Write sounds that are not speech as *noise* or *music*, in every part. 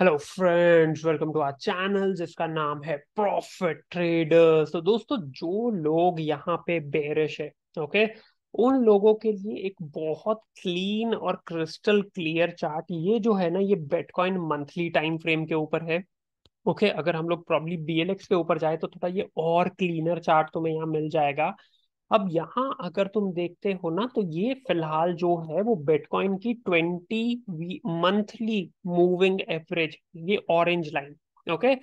Hello friends welcome to our channel जिसका नाम है प्रॉफिट ट्रेडर्स तो दोस्तों जो लोग यहाँ पे बेरिश है ओके उन लोगों के लिए एक बहुत क्लीन और क्रिस्टल क्लियर चार्ट ये जो है ना ये बिटकॉइन मंथली टाइम फ्रेम के ऊपर है ओके अगर हम लोग प्रॉब्लम बीएलएक्स के ऊपर जाए तो थोड़ा ये और क्लीनर चार्ट तुम्हें यहाँ मिल जाएगा अब यहाँ अगर तुम देखते हो ना तो ये फिलहाल जो है वो बिटकॉइन की ट्वेंटी मंथली मूविंग एवरेज ये ऑरेंज लाइन ओके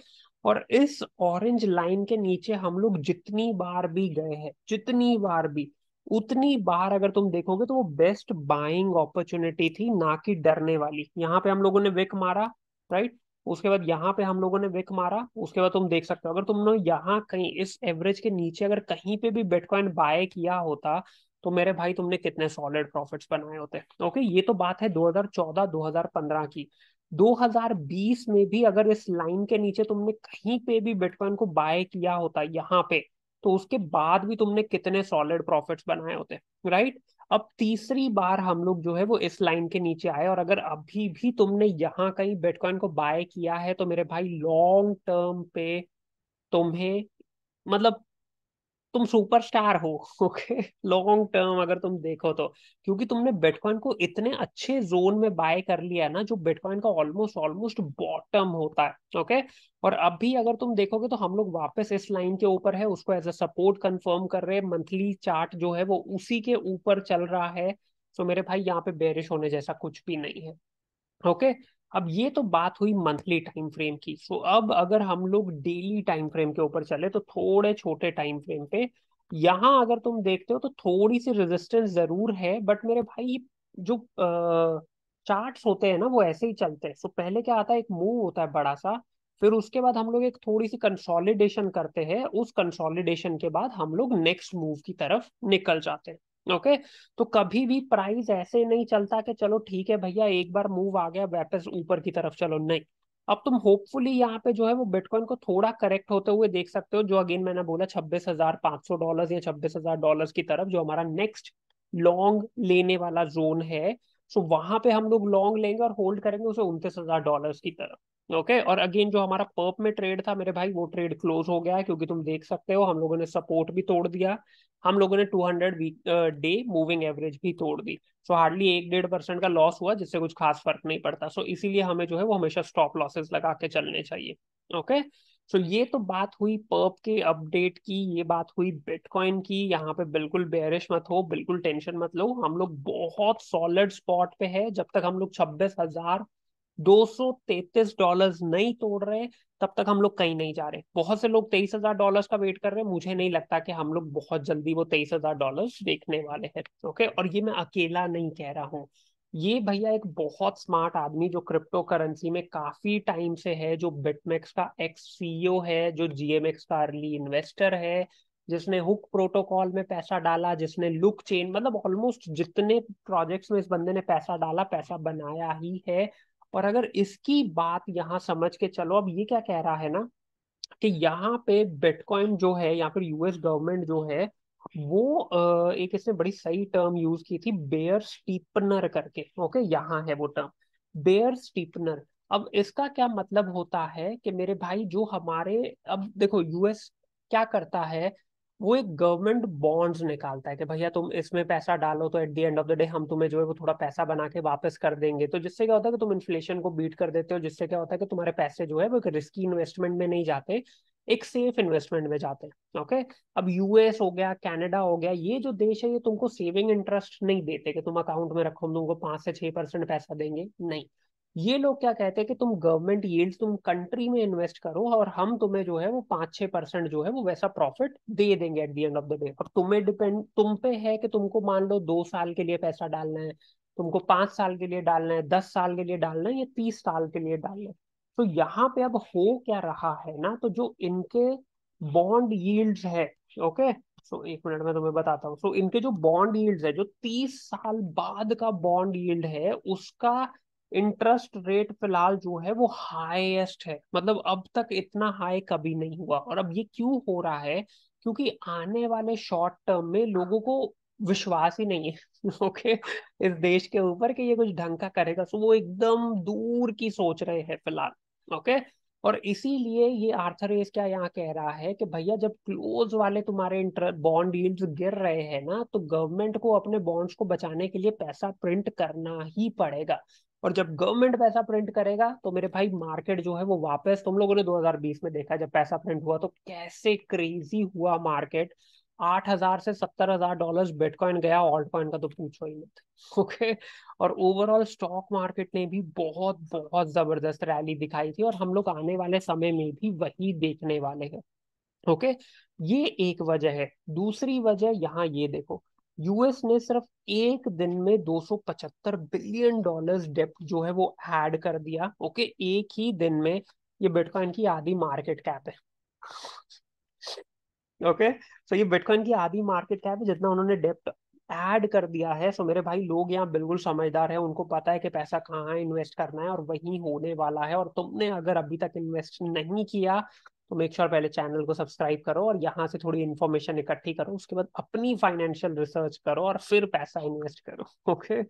और इस ऑरेंज लाइन के नीचे हम लोग जितनी बार भी गए हैं जितनी बार भी उतनी बार अगर तुम देखोगे तो वो बेस्ट बाइंग अपॉर्चुनिटी थी ना कि डरने वाली यहाँ पे हम लोगों ने विक मारा राइट उसके बाद यहाँ पे हम लोगों ने विक मारा उसके बाद तुम देख सकते हो अगर तुमने यहाँ कहीं इस एवरेज के नीचे अगर कहीं पे भी बिटकॉइन बाय किया होता तो मेरे भाई तुमने कितने सॉलिड प्रॉफिट्स बनाए होते ओके ये तो बात है 2014-2015 की 2020 में भी अगर इस लाइन के नीचे तुमने कहीं पे भी बिटकॉइन को बाय किया होता यहाँ पे तो उसके बाद भी तुमने कितने सॉलिड प्रॉफिट्स बनाए होते राइट अब तीसरी बार हम लोग जो है वो इस लाइन के नीचे आए और अगर अभी भी तुमने यहाँ कहीं बिटकॉइन को बाय किया है तो मेरे भाई लॉन्ग टर्म पे तुम्हें मतलब तुम सुपरस्टार हो *laughs* ओके लॉन्ग टर्म अगर तुम देखो तो क्योंकि तुमने बिटकॉइन को इतने अच्छे जोन में बाय कर लिया ना जो बिटकॉइन का ऑलमोस्ट ऑलमोस्ट बॉटम होता है ओके और अब भी अगर तुम देखोगे तो हम लोग वापस इस लाइन के ऊपर है उसको एज अ सपोर्ट कंफर्म कर रहे हैं मंथली चार्ट जो है वो उसी के ऊपर चल रहा है तो मेरे भाई यहाँ पे बेरिश होने जैसा कुछ भी नहीं है ओके okay? अब ये तो बात हुई मंथली टाइम फ्रेम की सो अब अगर हम लोग डेली टाइम फ्रेम के ऊपर चले तो थोड़े छोटे टाइम फ्रेम पे यहाँ अगर तुम देखते हो तो थोड़ी सी रेजिस्टेंस जरूर है बट मेरे भाई जो चार्ट्स होते हैं ना वो ऐसे ही चलते हैं सो पहले क्या आता है एक मूव होता है बड़ा सा फिर उसके बाद हम लोग एक थोड़ी सी कंसोलिडेशन करते हैं उस कंसोलिडेशन के बाद हम लोग नेक्स्ट मूव की तरफ निकल जाते हैं ओके तो कभी भी प्राइस ऐसे नहीं चलता कि चलो ठीक है भैया एक बार मूव आ गया वापस ऊपर की तरफ चलो नहीं अब तुम होपफुली यहाँ पे जो है वो बिटकॉइन को थोड़ा करेक्ट होते हुए देख सकते हो जो अगेन मैंने बोला छब्बीस हजार पांच सौ डॉलर या छब्बीस हजार डॉलर की तरफ जो हमारा नेक्स्ट लॉन्ग लेने वाला जोन है सो वहां पे हम लोग लॉन्ग लेंगे और होल्ड करेंगे उसे उनतीस हजार डॉलर की तरफ ओके okay, और अगेन जो हमारा पर्प में ट्रेड था मेरे भाई वो ट्रेड क्लोज हो गया है क्योंकि तुम देख सकते हो हम लोगों ने सपोर्ट भी तोड़ दिया हम लोगों ने 200 वीक डे मूविंग एवरेज भी तोड़ दी सो हार्डली एक डेढ़ परसेंट का लॉस हुआ जिससे कुछ खास फर्क नहीं पड़ता सो so, इसीलिए हमें जो है वो हमेशा स्टॉप लॉसेस लगा के चलने चाहिए ओके okay? सो so, ये तो बात हुई पर्प के अपडेट की ये बात हुई बिटकॉइन की यहाँ पे बिल्कुल बेरिश मत हो बिल्कुल टेंशन मत लो हम लोग बहुत सॉलिड स्पॉट पे है जब तक हम लोग छब्बीस हजार 233 डॉलर्स नहीं तोड़ रहे तब तक हम लोग कहीं नहीं जा रहे बहुत से लोग तेईस हजार डॉलर्स का वेट कर रहे हैं मुझे नहीं लगता कि हम लोग बहुत जल्दी वो तेईस हजार डॉलर्स देखने वाले हैं ओके और ये मैं अकेला नहीं कह रहा हूँ ये भैया एक बहुत स्मार्ट आदमी जो क्रिप्टो करेंसी में काफी टाइम से है जो बिटमेक्स का एक्स सीईओ e है जो जीएमएक्स का अर्ली इन्वेस्टर है जिसने हुक प्रोटोकॉल में पैसा डाला जिसने लुक चेन मतलब ऑलमोस्ट जितने प्रोजेक्ट्स में इस बंदे ने पैसा डाला पैसा बनाया ही है और अगर इसकी बात यहाँ समझ के चलो अब ये क्या कह रहा है ना कि यहाँ पे बिटकॉइन जो है या फिर यूएस गवर्नमेंट जो है वो एक इसने बड़ी सही टर्म यूज की थी बेयर स्टीपनर करके ओके यहाँ है वो टर्म बेयर स्टीपनर अब इसका क्या मतलब होता है कि मेरे भाई जो हमारे अब देखो यूएस क्या करता है वो एक गवर्नमेंट बॉन्ड्स निकालता है कि भैया तुम इसमें पैसा डालो तो at the end of the day हम तुम्हें जो है वो थोड़ा पैसा बना के वापस कर देंगे तो जिससे क्या होता है कि तुम इन्फ्लेशन को बीट कर देते हो जिससे क्या होता है कि तुम्हारे पैसे जो है वो एक रिस्की इन्वेस्टमेंट में नहीं जाते एक सेफ इन्वेस्टमेंट में जाते हैं ओके अब यूएस हो गया कनाडा हो गया ये जो देश है ये तुमको सेविंग इंटरेस्ट नहीं देते कि तुम अकाउंट में रखो तुमको पांच से छह परसेंट पैसा देंगे नहीं ये लोग क्या कहते हैं कि तुम गवर्नमेंट यील्ड तुम कंट्री में इन्वेस्ट करो और हम तुम्हें जो है वो पांच छह परसेंट जो है वो वैसा प्रॉफिट दे देंगे at the end of the day और तुम्हें डिपेंड तुम पे है कि तुमको मान लो दो साल के लिए पैसा डालना है तुमको पांच साल के लिए डालना है दस साल के लिए डालना है या तीस साल के लिए डालना है तो यहाँ पे अब हो क्या रहा है ना तो जो इनके बॉन्ड यील्ड है ओके सो so, एक मिनट में तुम्हें बताता हूँ सो so, इनके जो बॉन्ड यील्ड है जो तीस साल बाद का बॉन्ड यील्ड है उसका इंटरेस्ट रेट फिलहाल जो है वो हाईएस्ट है मतलब अब तक इतना हाई कभी नहीं हुआ और अब ये क्यों हो रहा है क्योंकि आने वाले शॉर्ट टर्म में लोगों को विश्वास ही नहीं है *laughs* ओके इस देश के ऊपर कि ये कुछ ढंग का करेगा सो वो एकदम दूर की सोच रहे हैं फिलहाल ओके और इसीलिए ये आर्थर एस क्या यहाँ कह रहा है कि भैया जब क्लोज वाले तुम्हारे बॉन्ड यील्ड्स गिर रहे हैं ना तो गवर्नमेंट को अपने बॉन्ड्स को बचाने के लिए पैसा प्रिंट करना ही पड़ेगा और जब गवर्नमेंट पैसा प्रिंट करेगा तो मेरे भाई मार्केट जो है वो वापस तुम लोगों ने 2020 में देखा जब पैसा प्रिंट हुआ तो कैसे क्रेजी हुआ मार्केट आठ हजार से सत्तर हजार डॉलर बिटकॉइन गया ऑल्ट कॉइन का तो पूछो ही मत ओके और ओवरऑल स्टॉक मार्केट ने भी बहुत बहुत जबरदस्त रैली दिखाई थी और हम लोग आने वाले समय में भी वही देखने वाले हैं ओके ये एक वजह है दूसरी वजह यहाँ ये देखो यूएस ने सिर्फ एक दिन में 275 बिलियन डॉलर्स डेप्ट जो है वो ऐड कर दिया ओके एक ही दिन में ये बिटकॉइन की आधी मार्केट कैप है ओके सो ये बिटकॉइन की आधी मार्केट कैप है जितना उन्होंने डेप्ट ऐड कर दिया है सो so मेरे भाई लोग यहाँ बिल्कुल समझदार है उनको पता है कि पैसा कहाँ इन्वेस्ट करना है और वही होने वाला है और तुमने अगर अभी तक इन्वेस्ट नहीं किया तो मेक श्योर पहले चैनल को सब्सक्राइब करो और यहाँ से थोड़ी इन्फॉर्मेशन इकट्ठी करो उसके बाद अपनी फाइनेंशियल रिसर्च करो और फिर पैसा इन्वेस्ट करो ओके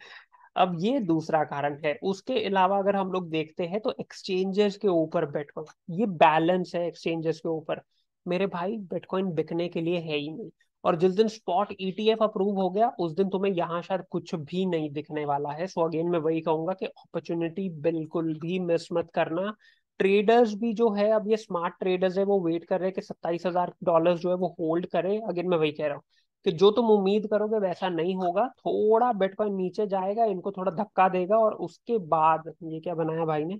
अब ये दूसरा कारण है उसके अलावा अगर हम लोग देखते हैं तो एक्सचेंजेस के ऊपर बेट ये बैलेंस है एक्सचेंजेस के ऊपर मेरे भाई बिटकॉइन बिकने के लिए है ही नहीं और जिस दिन स्पॉट ईटीएफ अप्रूव हो गया उस दिन तुम्हें यहाँ शायद कुछ भी नहीं दिखने वाला है सो अगेन मैं वही कहूंगा कि अपॉर्चुनिटी बिल्कुल भी मिस मत करना ट्रेडर्स भी जो है अब ये स्मार्ट ट्रेडर्स है वो वेट कर रहे हैं कि सत्ताईस हजार डॉलर जो है वो होल्ड करे अगेन मैं वही कह रहा हूँ कि जो तुम उम्मीद करोगे वैसा नहीं होगा थोड़ा बिटकॉइन नीचे जाएगा इनको थोड़ा धक्का देगा और उसके बाद ये क्या बनाया भाई ने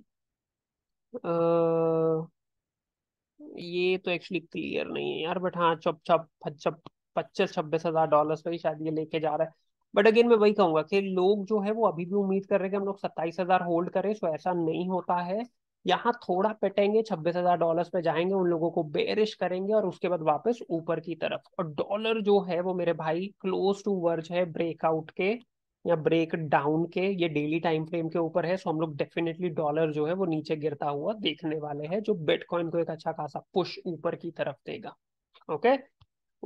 आ... ये तो एक्चुअली क्लियर नहीं है यार बट हाँ चप चप फचप पच्चीस छब्बीस हजार डॉलर पर ही शायद ये लेके जा रहा है बट अगेन मैं वही कहूंगा कि लोग जो है वो अभी भी उम्मीद कर रहे हैं कि हम लोग सत्ताईस हजार होल्ड करें सो तो ऐसा नहीं होता है यहाँ थोड़ा पिटेंगे छब्बीस हजार डॉलर पे जाएंगे उन लोगों को बेरिश करेंगे और उसके बाद वापस ऊपर की तरफ और डॉलर जो है वो मेरे भाई क्लोज टू वर्ज है ब्रेकआउट के या ब्रेक डाउन के ये डेली टाइम फ्रेम के ऊपर है सो हम लोग डेफिनेटली डॉलर जो है वो नीचे गिरता हुआ देखने वाले हैं जो बिटकॉइन को एक अच्छा खासा पुश ऊपर की तरफ देगा ओके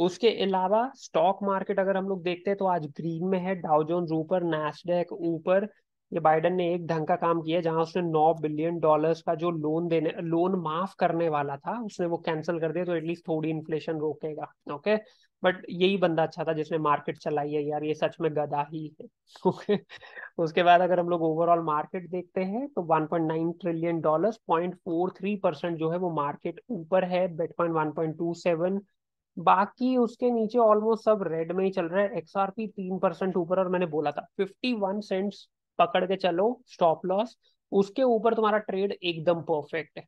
उसके अलावा स्टॉक मार्केट अगर हम लोग देखते हैं तो आज ग्रीन में है डाउजोन्स ऊपर नैसडेक ऊपर ये बाइडन ने एक ढंग का काम किया जहां उसने 9 बिलियन डॉलर्स का जो लोन देने लोन माफ करने वाला था उसने वो कैंसिल कर दिया तो एटलीस्ट थोड़ी इन्फ्लेशन रोकेगा ओके बट यही बंदा अच्छा था जिसने मार्केट चलाई है यार ये सच में गदा ही है उसके बाद अगर हम लोग ओवरऑल मार्केट देखते हैं तो 1.9 ट्रिलियन डॉलर्स 0.43 परसेंट जो है वो मार्केट ऊपर है बिटकॉइन 1.27 बाकी उसके नीचे ऑलमोस्ट सब रेड में ही चल रहा है एक्सआरपी तीन परसेंट ऊपर और मैंने बोला था फिफ्टी सेंट्स पकड़ के चलो स्टॉप लॉस उसके ऊपर तुम्हारा ट्रेड एकदम परफेक्ट है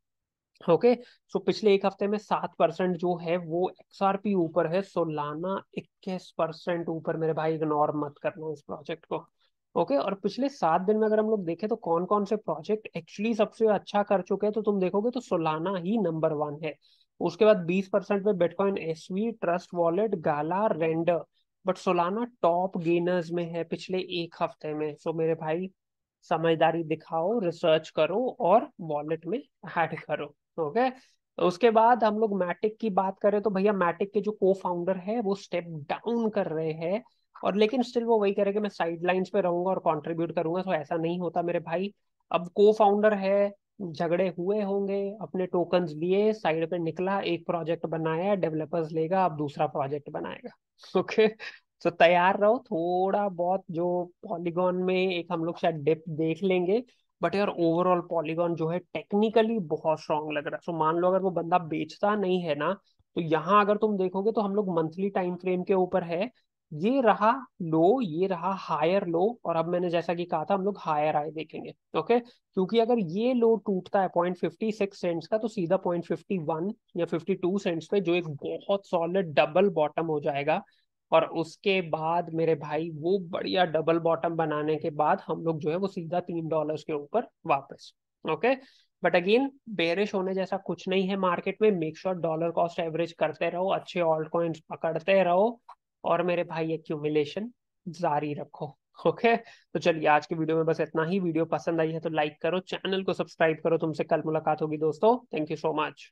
ओके सो पिछले एक हफ्ते में सात परसेंट जो है वो एक्सआरपी ऊपर है सोलाना इक्कीस परसेंट ऊपर मेरे भाई इग्नोर मत करना इस प्रोजेक्ट को ओके okay? और पिछले सात दिन में अगर हम लोग देखें तो कौन कौन से प्रोजेक्ट एक्चुअली सबसे अच्छा कर चुके हैं तो तुम देखोगे तो सोलाना ही नंबर वन है उसके बाद बीस परसेंट में bitcoin SV trust wallet Gala Render but Solana top gainers में है पिछले एक हफ्ते में सो so, मेरे भाई समझदारी दिखाओ रिसर्च करो और वॉलेट में ऐड करो ओके तो तो उसके बाद हम लोग मैटिक की बात करें तो भैया मैटिक के जो को फाउंडर है वो स्टेप डाउन कर रहे हैं और लेकिन स्टिल वो वही कि मैं साइड लाइन्स पे रहूंगा और कॉन्ट्रीब्यूट करूंगा तो ऐसा नहीं होता मेरे भाई अब को फाउंडर है झगड़े हुए होंगे अपने टोकन लिए साइड पे निकला एक प्रोजेक्ट बनाया डेवलपर्स लेगा अब दूसरा प्रोजेक्ट बनाएगा ओके तो तैयार रहो थोड़ा बहुत जो पॉलीगॉन में एक हम लोग शायद डिप देख लेंगे बट यार ओवरऑल पॉलीगॉन जो है टेक्निकली बहुत स्ट्रांग लग रहा है सो so, मान लो अगर वो बंदा बेचता नहीं है ना तो यहाँ अगर तुम देखोगे तो हम लोग मंथली टाइम फ्रेम के ऊपर है ये रहा लो ये रहा हायर लो और अब मैंने जैसा कि कहा था हम लोग हायर आए देखेंगे ओके क्योंकि अगर ये लो टूटता है पॉइंट फिफ्टी सिक्स सेंट्स का तो सीधा पॉइंट फिफ्टी वन या फिफ्टी टू सेंट्स पे जो एक बहुत सॉलिड डबल बॉटम हो जाएगा और उसके बाद मेरे भाई वो बढ़िया डबल बॉटम बनाने के बाद हम लोग जो है वो सीधा तीन डॉलर के ऊपर वापस ओके बट अगेन बेरिश होने जैसा कुछ नहीं है मार्केट में make sure dollar cost average करते रहो अच्छे ऑल्ड कॉइन्स पकड़ते रहो और मेरे भाई एक्यूमुलेशन जारी रखो ओके okay? तो चलिए आज के वीडियो में बस इतना ही वीडियो पसंद आई है तो लाइक करो चैनल को सब्सक्राइब करो तुमसे कल मुलाकात होगी दोस्तों थैंक यू सो मच